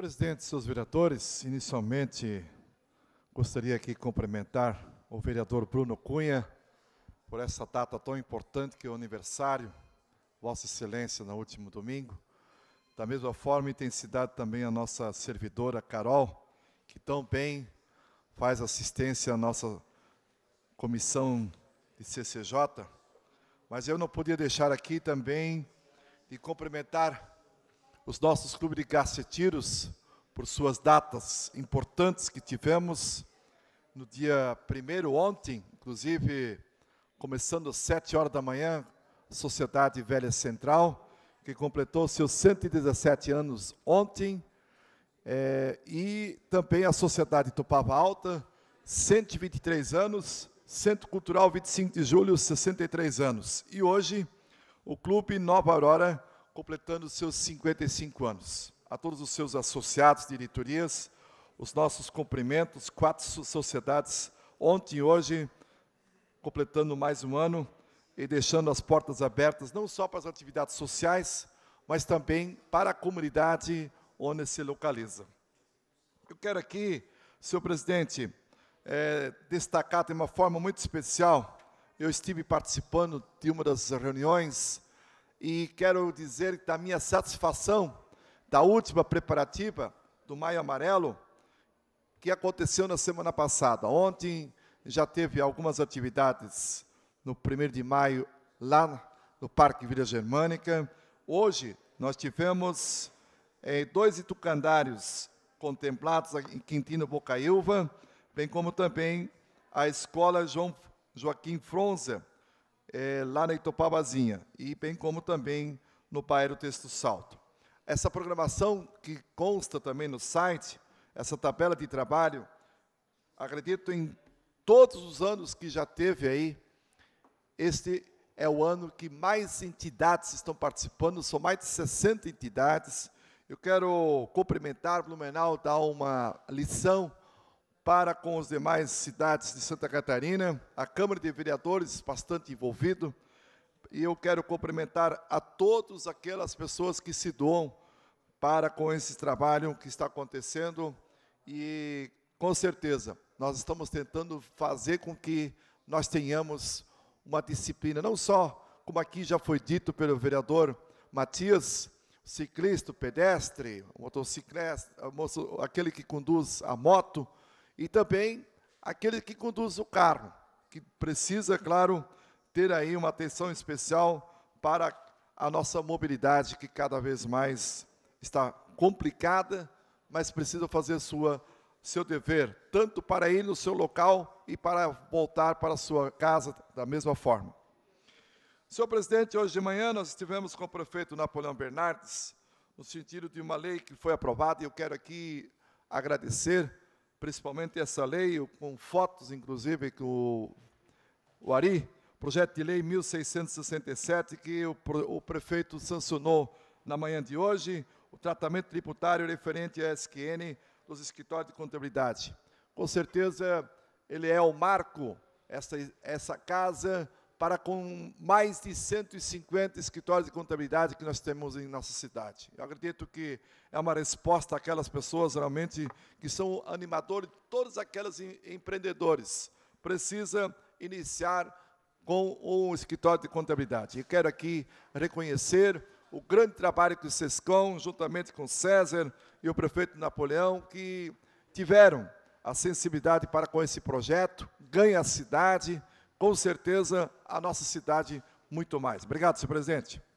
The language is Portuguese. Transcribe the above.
presidente seus vereadores, inicialmente gostaria aqui cumprimentar o vereador Bruno Cunha por essa data tão importante que é o aniversário, Vossa Excelência, no último domingo. Da mesma forma, intensidade também a nossa servidora Carol, que tão bem faz assistência à nossa comissão de CCJ. Mas eu não podia deixar aqui também de cumprimentar os nossos clubes de gacetiros, por suas datas importantes que tivemos, no dia primeiro ontem, inclusive começando às sete horas da manhã, Sociedade Velha Central, que completou seus 117 anos ontem, é, e também a Sociedade Topava Alta, 123 anos, Centro Cultural 25 de Julho, 63 anos. E hoje, o Clube Nova Aurora, completando seus 55 anos. A todos os seus associados, diretorias, os nossos cumprimentos, quatro sociedades, ontem e hoje, completando mais um ano e deixando as portas abertas, não só para as atividades sociais, mas também para a comunidade onde se localiza. Eu quero aqui, senhor presidente, é, destacar de uma forma muito especial, eu estive participando de uma das reuniões e quero dizer da minha satisfação da última preparativa do Maio Amarelo, que aconteceu na semana passada. Ontem já teve algumas atividades no 1 de maio, lá no Parque Vila Germânica. Hoje nós tivemos eh, dois itucandários contemplados em Quintino Bocaiúva, bem como também a Escola João Joaquim Fronza, é, lá na Itopabazinha, e bem como também no Paeiro Texto Salto. Essa programação que consta também no site, essa tabela de trabalho, acredito em todos os anos que já teve aí, este é o ano que mais entidades estão participando, são mais de 60 entidades. Eu quero cumprimentar Blumenau, dar uma lição para com as demais cidades de Santa Catarina, a Câmara de Vereadores bastante envolvido, e eu quero cumprimentar a todas aquelas pessoas que se doam para com esse trabalho que está acontecendo e com certeza nós estamos tentando fazer com que nós tenhamos uma disciplina, não só como aqui já foi dito pelo vereador Matias, ciclista, pedestre, motociclista, aquele que conduz a moto, e também aquele que conduz o carro, que precisa, claro, ter aí uma atenção especial para a nossa mobilidade, que cada vez mais está complicada, mas precisa fazer sua, seu dever, tanto para ir no seu local e para voltar para a sua casa da mesma forma. Senhor presidente, hoje de manhã nós estivemos com o prefeito Napoleão Bernardes, no sentido de uma lei que foi aprovada, e eu quero aqui agradecer principalmente essa lei, com fotos, inclusive, que o, o Ari, projeto de lei 1667, que o, o prefeito sancionou na manhã de hoje, o tratamento tributário referente à SQN dos escritórios de contabilidade. Com certeza, ele é o marco, essa, essa casa para com mais de 150 escritórios de contabilidade que nós temos em nossa cidade. Eu acredito que é uma resposta àquelas pessoas realmente que são animadores, todos aqueles empreendedores. Precisa iniciar com um escritório de contabilidade. E quero aqui reconhecer o grande trabalho que o SESCOM, juntamente com o César e o prefeito Napoleão, que tiveram a sensibilidade para com esse projeto, ganha a cidade, com certeza, a nossa cidade muito mais. Obrigado, senhor presidente.